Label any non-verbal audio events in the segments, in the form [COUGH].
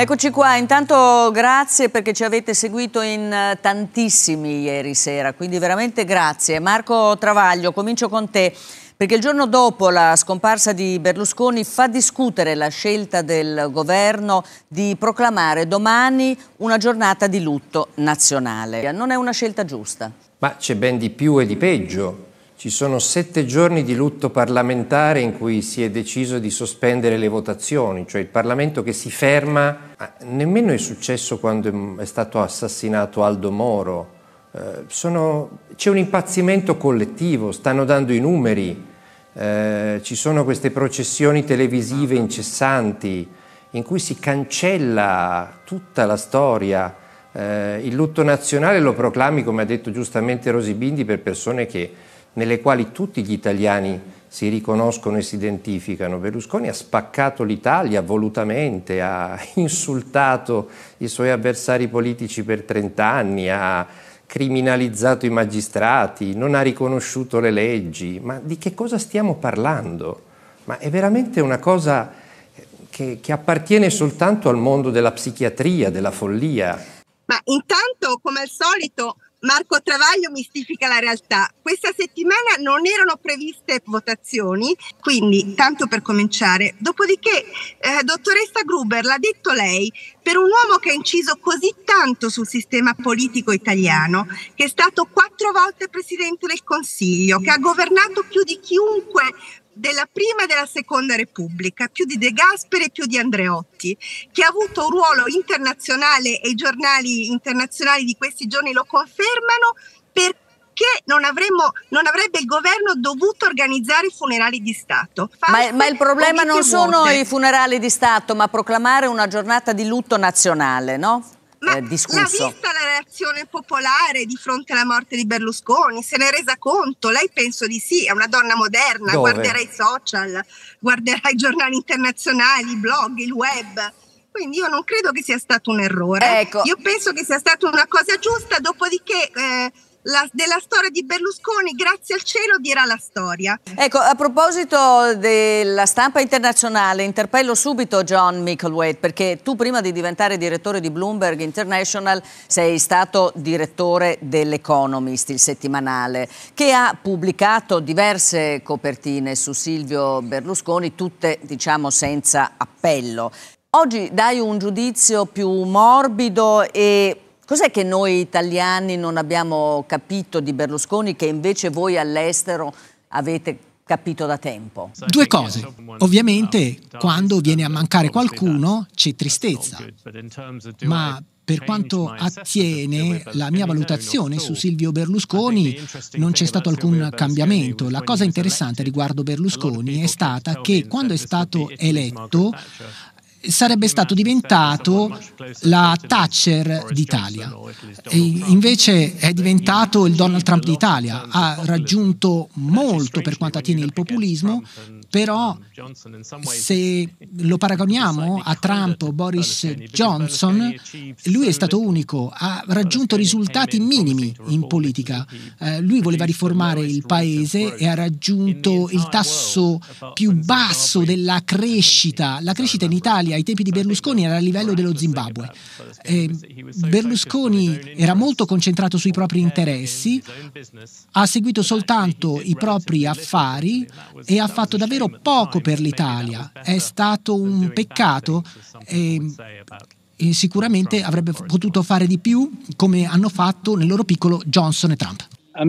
Eccoci qua, intanto grazie perché ci avete seguito in eh, tantissimi ieri sera, quindi veramente grazie. Marco Travaglio, comincio con te, perché il giorno dopo la scomparsa di Berlusconi fa discutere la scelta del governo di proclamare domani una giornata di lutto nazionale. Non è una scelta giusta. Ma c'è ben di più e di peggio. Ci sono sette giorni di lutto parlamentare in cui si è deciso di sospendere le votazioni, cioè il Parlamento che si ferma. Nemmeno è successo quando è stato assassinato Aldo Moro. Eh, sono, c'è un impazzimento collettivo, stanno dando i numeri, eh, ci sono queste processioni televisive incessanti in cui si cancella tutta la storia. Eh, il lutto nazionale lo proclami, come ha detto giustamente Bindi, per persone che nelle quali tutti gli italiani si riconoscono e si identificano. Berlusconi ha spaccato l'Italia volutamente, ha [LAUGHS] insultato i suoi avversari politici per 30 anni, ha criminalizzato i magistrati, non ha riconosciuto le leggi. Ma di che cosa stiamo parlando? Ma è veramente una cosa che, che appartiene soltanto al mondo della psichiatria, della follia. Ma intanto, come al solito, Marco Travaglio mistifica la realtà. Questa settimana non erano previste votazioni, quindi tanto per cominciare. Dopodiché, eh, dottoressa Gruber, l'ha detto lei, per un uomo che ha inciso così tanto sul sistema politico italiano, che è stato quattro volte Presidente del Consiglio, che ha governato più di chiunque della prima e della seconda repubblica, più di De Gasperi e più di Andreotti, che ha avuto un ruolo internazionale e i giornali internazionali di questi giorni lo confermano perché non, avremmo, non avrebbe il governo dovuto organizzare i funerali di Stato. Ma, ma, il problema non sono morte. i funerali di Stato, ma proclamare una giornata di lutto nazionale, no? Ma eh, discusso. L'ha vista la reazione popolare di fronte alla morte di Berlusconi? Se ne è resa conto? Lei penso di sì, è una donna moderna, Dove? guarderà i social, guarderà i giornali internazionali, i blog, il web. Quindi io non credo che sia stato un errore. Ecco. Io penso che sia stata una cosa giusta, dopodiché... Eh, la, della storia di Berlusconi, grazie al cielo, dirà la storia. Ecco, a proposito della stampa internazionale, interpello subito John Micklewade, perché tu prima di diventare direttore di Bloomberg International sei stato direttore dell'Economist, il settimanale, che ha pubblicato diverse copertine su Silvio Berlusconi, tutte diciamo senza appello. Oggi dai un giudizio più morbido e Cos'è che noi italiani non abbiamo capito di Berlusconi che invece voi all'estero avete capito da tempo? Due cose. Ovviamente quando viene a mancare qualcuno c'è tristezza, ma per quanto attiene la mia valutazione su Silvio Berlusconi, non c'è stato alcun cambiamento. La cosa interessante riguardo Berlusconi è stata che quando è stato eletto sarebbe stato diventato la Thatcher d'Italia. E invece è diventato il Donald Trump d'Italia. Ha raggiunto molto per quanto attiene il populismo, però se lo paragoniamo a Trump o Boris Johnson, lui è stato unico, ha raggiunto risultati minimi in politica. Eh, lui voleva riformare il paese e ha raggiunto il tasso più basso della crescita. La crescita in Italia L'Italia ai tempi di Berlusconi era a livello dello Zimbabwe. Eh, Berlusconi era molto concentrato sui propri interessi, ha seguito soltanto i propri affari e ha fatto davvero poco per l'Italia. È stato un peccato. Eh, sicuramente avrebbe potuto fare di più come hanno fatto nel loro piccolo Johnson e Trump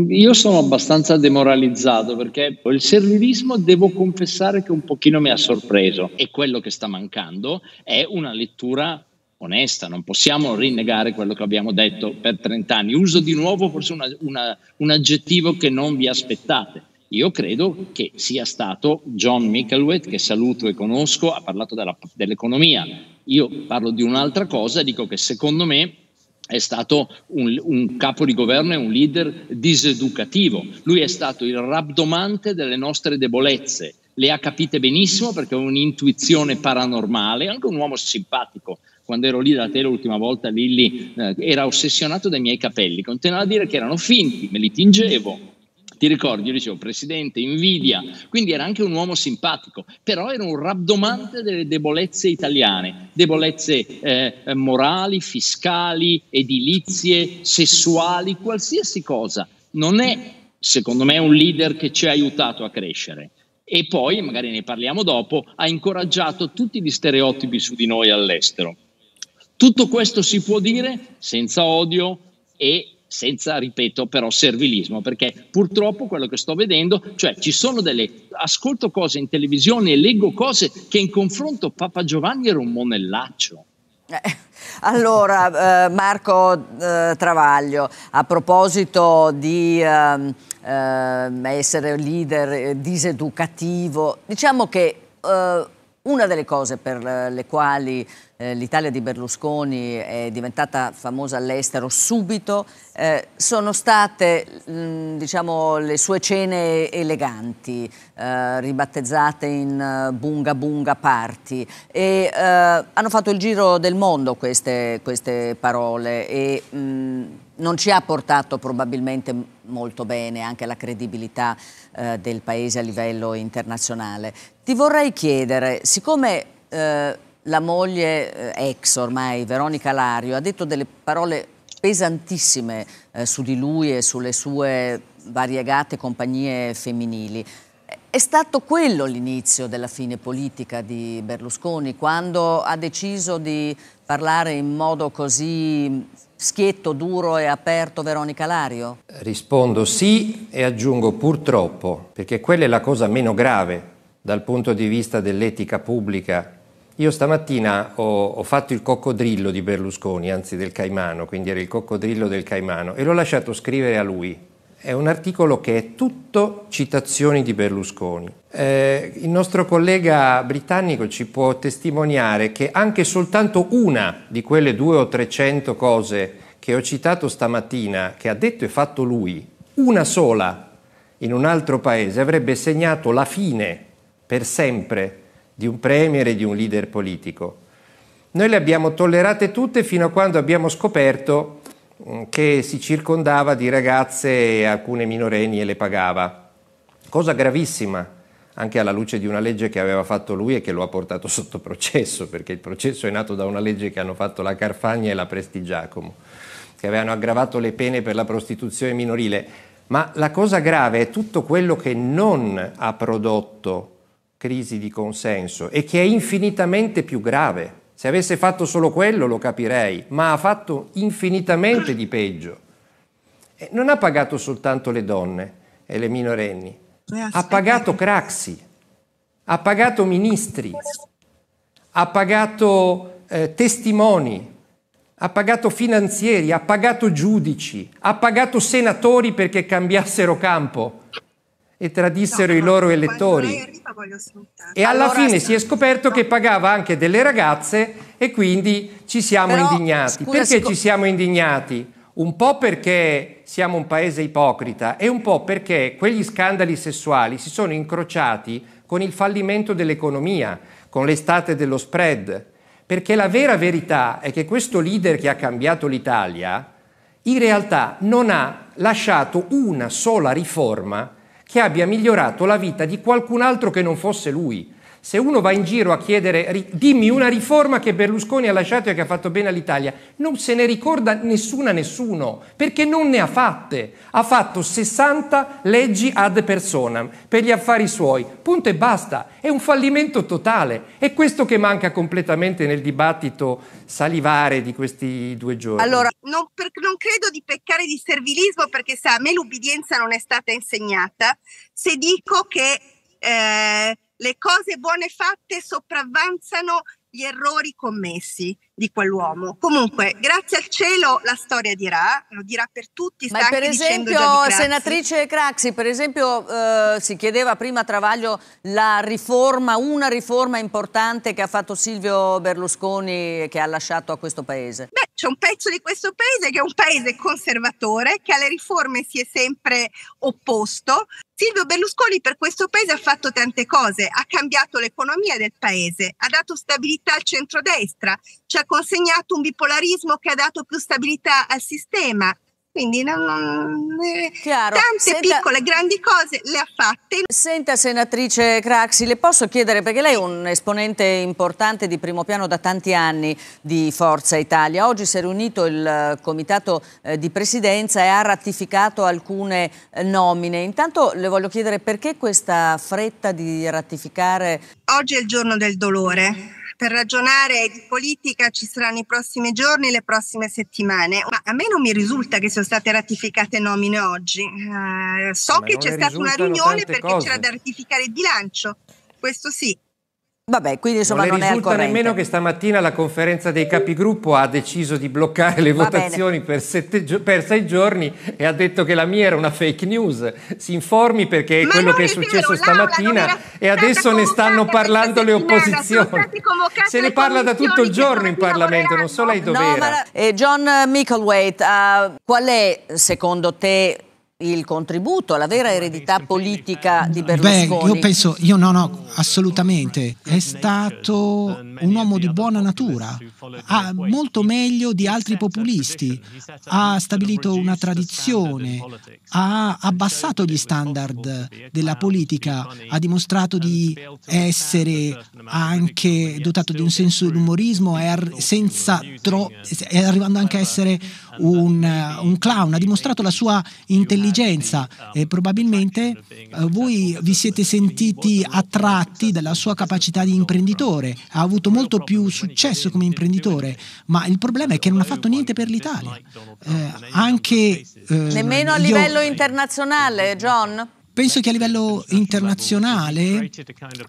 io sono abbastanza demoralizzato perché il servilismo devo confessare che un pochino mi ha sorpreso e quello che sta mancando è una lettura onesta, non possiamo rinnegare quello che abbiamo detto per 30 anni. Uso di nuovo forse una, una, un aggettivo che non vi aspettate. Io credo che sia stato John Mickelwet, che saluto e conosco, ha parlato della, dell'economia. Io parlo di un'altra cosa, e dico che secondo me è stato un, un, capo di governo e un leader diseducativo. Lui è stato il rabdomante delle nostre debolezze. Le ha capite benissimo perché aveva un'intuizione paranormale, anche un uomo simpatico. Quando ero lì da te l'ultima volta, Lilli eh, era ossessionato dai miei capelli, continuava a dire che erano finti, me li tingevo, ti ricordi? Io dicevo presidente, invidia, quindi era anche un uomo simpatico, però era un rabdomante delle debolezze italiane, debolezze eh, morali, fiscali, edilizie, sessuali, qualsiasi cosa. Non è, secondo me, un leader che ci ha aiutato a crescere e poi, magari ne parliamo dopo, ha incoraggiato tutti gli stereotipi su di noi all'estero. Tutto questo si può dire senza odio e senza, ripeto, però servilismo, perché purtroppo quello che sto vedendo, cioè ci sono delle, ascolto cose in televisione e leggo cose che in confronto Papa Giovanni era un monellaccio. Eh, allora, eh, Marco eh, Travaglio, a proposito di ehm, ehm, essere leader eh, diseducativo, diciamo che eh, una delle cose per le quali eh, l'Italia di Berlusconi è diventata famosa all'estero subito, eh, sono state mh, mm, diciamo, le sue cene eleganti, eh, ribattezzate in eh, Bunga Bunga Party e eh, hanno fatto il giro del mondo queste, queste parole e mh, mm, non ci ha portato probabilmente molto bene anche la credibilità eh, del Paese a livello internazionale. Ti vorrei chiedere, siccome eh, la moglie eh, ex ormai, Veronica Lario, ha detto delle parole pesantissime eh, su di lui e sulle sue variegate compagnie femminili. È stato quello l'inizio della fine politica di Berlusconi, quando ha deciso di parlare in modo così schietto, duro e aperto Veronica Lario? Rispondo sì e aggiungo purtroppo, perché quella è la cosa meno grave dal punto di vista dell'etica pubblica io stamattina ho, ho, fatto il coccodrillo di Berlusconi, anzi del Caimano, quindi era il coccodrillo del Caimano, e l'ho lasciato scrivere a lui. È un articolo che è tutto citazioni di Berlusconi. Eh, il nostro collega britannico ci può testimoniare che anche soltanto una di quelle due o trecento cose che ho citato stamattina, che ha detto e fatto lui, una sola in un altro paese, avrebbe segnato la fine per sempre di un premier e di un leader politico. Noi le abbiamo tollerate tutte fino a quando abbiamo scoperto mm, che si circondava di ragazze, e alcune minorenni, e le pagava. Cosa gravissima, anche alla luce di una legge che aveva fatto lui e che lo ha portato [LAUGHS] sotto processo, perché il processo è nato da una legge che hanno fatto la Carfagna e la Prestigiacomo, che avevano aggravato le pene per la prostituzione minorile. Ma la cosa grave è tutto quello che non ha prodotto crisi di consenso e che è infinitamente più grave. Se avesse fatto solo quello lo capirei, ma ha fatto infinitamente di peggio. E non ha pagato soltanto le donne e le minorenni, eh, ha pagato Craxi, ha pagato ministri, ha pagato eh, testimoni, ha pagato finanzieri, ha pagato giudici, ha pagato senatori perché cambiassero campo e tradissero no, i loro elettori. e alla allora, fine si è scoperto no. che pagava anche delle ragazze e quindi ci siamo Però, indignati. Scusa, perché ci siamo indignati? Un po' perché siamo un paese ipocrita e un po' perché quegli scandali sessuali si sono incrociati con il fallimento dell'economia, con l'estate dello spread. Perché la vera verità è che questo leader che ha cambiato l'Italia in realtà non ha lasciato una sola riforma che abbia migliorato la vita di qualcun altro che non fosse lui. Se uno va in giro a chiedere dimmi una riforma che Berlusconi ha lasciato e che ha fatto bene all'Italia, non se ne ricorda nessuna nessuno, perché non ne ha fatte. Ha fatto 60 leggi ad personam per gli affari suoi, punto e basta. È un fallimento totale. È questo che manca completamente nel dibattito salivare di questi due giorni. Allora, non, per, non credo di peccare di servilismo perché sa, a me l'ubbidienza non è stata insegnata. Se dico che... Eh, le cose buone fatte sopravvanzano gli errori commessi di quell'uomo. Comunque, grazie al cielo la storia dirà, lo dirà per tutti. Ma per esempio, senatrice Craxi, per esempio eh, si chiedeva prima a Travaglio la riforma, una riforma importante che ha fatto Silvio Berlusconi e che ha lasciato a questo paese. Beh, c'è un pezzo di questo paese che è un paese conservatore, che alle riforme si è sempre opposto, Silvio Berlusconi per questo paese ha fatto tante cose, ha cambiato l'economia del paese, ha dato stabilità al centrodestra, ci ha consegnato un bipolarismo che ha dato più stabilità al sistema, quindi non, non, eh, Chiaro. tante Senta, piccole e grandi cose le ha fatte. Senta senatrice Craxi, le posso chiedere, perché lei è un esponente importante di primo piano da tanti anni di Forza Italia, oggi si è riunito il eh, comitato eh, di presidenza e ha ratificato alcune eh, nomine. Intanto le voglio chiedere perché questa fretta di ratificare... Oggi è il giorno del dolore per ragionare di politica ci saranno i prossimi giorni, e le prossime settimane, ma a me non mi risulta che siano state ratificate nomine oggi. Uh, so ma che c'è stata una riunione perché cose. c'era da ratificare il bilancio, questo sì, Vabbè, quindi insomma non, non risulta nemmeno che stamattina la conferenza dei capigruppo ha deciso di bloccare le Va votazioni per, sette, per, sei giorni e ha detto che la mia era una fake news. Si informi perché è Ma quello che è successo vero, stamattina e adesso ne stanno parlando le opposizioni. Se ne parla da tutto il giorno in Parlamento, non solo ai doveri. No, eh, John Micklewait, uh, ah, qual è secondo te il contributo, la vera eredità politica di Berlusconi? Beh, io penso, io no, no, assolutamente. È stato un uomo di buona natura, ha molto meglio di altri populisti, ha stabilito una tradizione, ha abbassato gli standard della politica, ha dimostrato di essere anche dotato di un senso dell'umorismo, è, senza tro- è arrivando anche a essere un, eh, un clown, ha dimostrato la sua intelligenza e probabilmente eh, voi vi siete sentiti attratti dalla sua capacità di imprenditore, ha avuto molto più successo come imprenditore, ma il problema è che non ha fatto niente per l'Italia. Eh, anche, eh, Nemmeno a livello io... internazionale, John? penso che a livello internazionale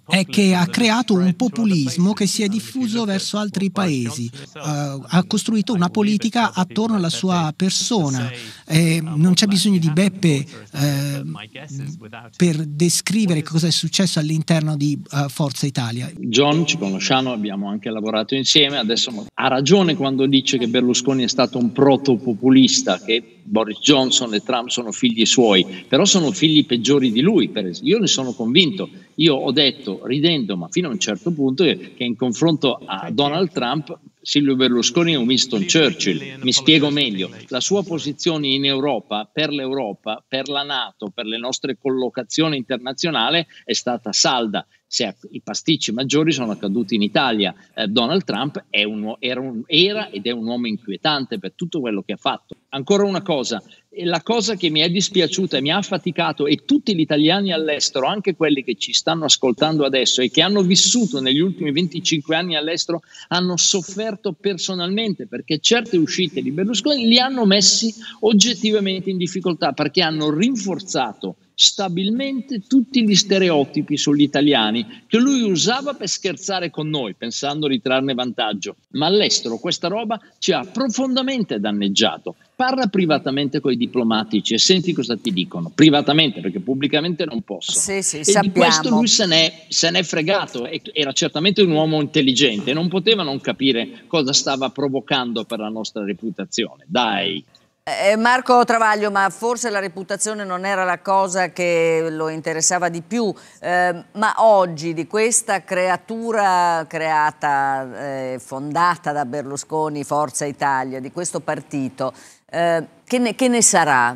è che ha creato un populismo che si è diffuso verso altri paesi, eh, ha costruito una politica attorno alla sua persona. Eh, non c'è bisogno di Beppe. Eh, Ehm, per descrivere cosa è successo all'interno di uh, Forza Italia. John ci conosciamo, abbiamo anche lavorato insieme, adesso ha ragione quando dice che Berlusconi è stato un protopopulista, che Boris Johnson e Trump sono figli suoi, però sono figli peggiori di lui, per io ne sono convinto, io ho detto ridendo ma fino a un certo punto che in confronto a Donald Trump Silvio Berlusconi è un Winston Churchill. Mi spiego meglio, la sua posizione in Europa, per l'Europa, per la Nato, per le nostre collocazioni internazionali è stata salda. Se I pasticci maggiori sono accaduti in Italia. Eh, Donald Trump un, era, un, era ed è un uomo inquietante per tutto quello che ha fatto. Ancora una cosa, la cosa che mi è dispiaciuta e mi ha affaticato e tutti gli italiani all'estero, anche quelli che ci stanno ascoltando adesso e che hanno vissuto negli ultimi 25 anni all'estero, hanno sofferto personalmente perché certe uscite di Berlusconi li hanno messi oggettivamente in difficoltà perché hanno rinforzato stabilmente tutti gli stereotipi sugli italiani che lui usava per scherzare con noi, pensando di trarne vantaggio. Ma all'estero questa roba ci ha profondamente danneggiato parla privatamente con i diplomatici e senti cosa ti dicono, privatamente perché pubblicamente non posso. Sì, sì, e sappiamo. di questo lui se n'è, se n'è fregato, era certamente un uomo intelligente, non poteva non capire cosa stava provocando per la nostra reputazione, dai. Eh, eh, Marco Travaglio, ma forse la reputazione non era la cosa che lo interessava di più, eh, ma oggi di questa creatura creata, eh, fondata da Berlusconi, Forza Italia, di questo partito, eh, che, ne, che, ne, sarà?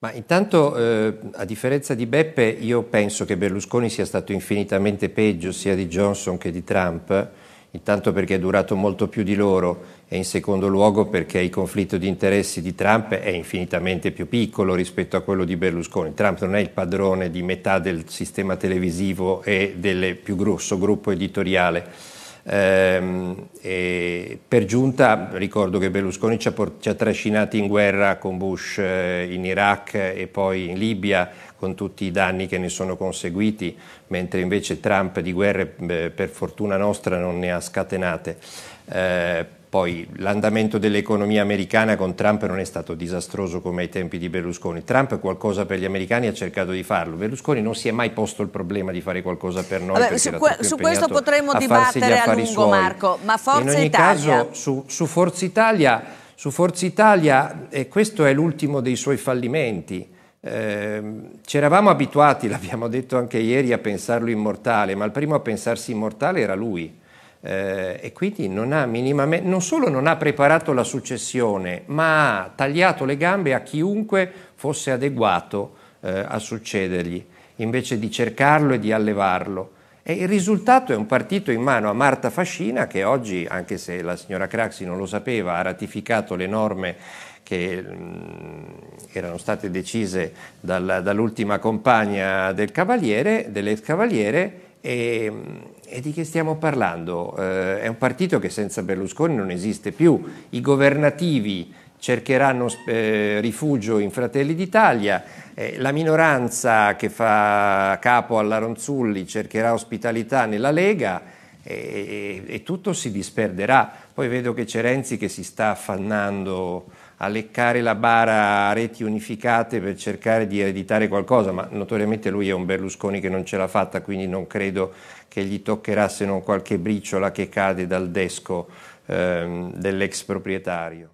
Ma intanto, eh, a differenza di Beppe, io penso che Berlusconi sia stato infinitamente peggio sia di Johnson che di Trump, intanto perché è durato molto più di loro e in secondo luogo perché il conflitto di interessi di Trump è infinitamente più piccolo rispetto a quello di Berlusconi. Trump non è il padrone di metà del sistema televisivo e del più grosso gruppo editoriale Ehm, e per giunta ricordo che Berlusconi ci ha, ci ha, trascinati in guerra con Bush eh, in Iraq eh, e poi in Libia con tutti i danni che ne sono conseguiti, mentre invece Trump di guerre per fortuna nostra non ne ha scatenate. Eh, poi l'andamento dell'economia americana con Trump non è stato disastroso come ai tempi di Berlusconi. Trump è qualcosa per gli americani ha cercato di farlo. Berlusconi non si è mai posto il problema di fare qualcosa per noi. Vabbè, su, que su questo potremmo a dibattere a lungo suoi. Marco, ma Forza In ogni Italia... caso su, su Forza Italia, su Forza Italia eh, questo è l'ultimo dei suoi fallimenti. Eh, c'eravamo abituati, [LAUGHS] l'abbiamo detto anche ieri, a pensarlo immortale, ma il primo a pensarsi immortale era lui eh, e quindi non ha minimamente, non solo non ha preparato la successione, ma ha tagliato le gambe a chiunque fosse adeguato eh, a succedergli, invece di cercarlo e di allevarlo. E il risultato è un partito in mano a Marta Fascina che oggi, anche se la signora Craxi non lo sapeva, ha ratificato le norme che mm, erano state decise dall'ultima compagna del Cavaliere, dell'ex Cavaliere e, ehm, e, di che stiamo parlando? Eh, è un partito che senza Berlusconi non esiste più. I governativi cercheranno eh, rifugio in Fratelli d'Italia, eh, la minoranza che fa capo alla Ronzulli cercherà ospitalità nella Lega e, tutto si disperderà. Poi vedo che c'è Renzi che si sta affannando a leccare la bara a reti unificate per cercare di ereditare qualcosa, ma notoriamente lui è un Berlusconi che non ce l'ha fatta, quindi non credo che gli toccherà se non qualche briciola che cade dal desco ehm, dell'ex proprietario.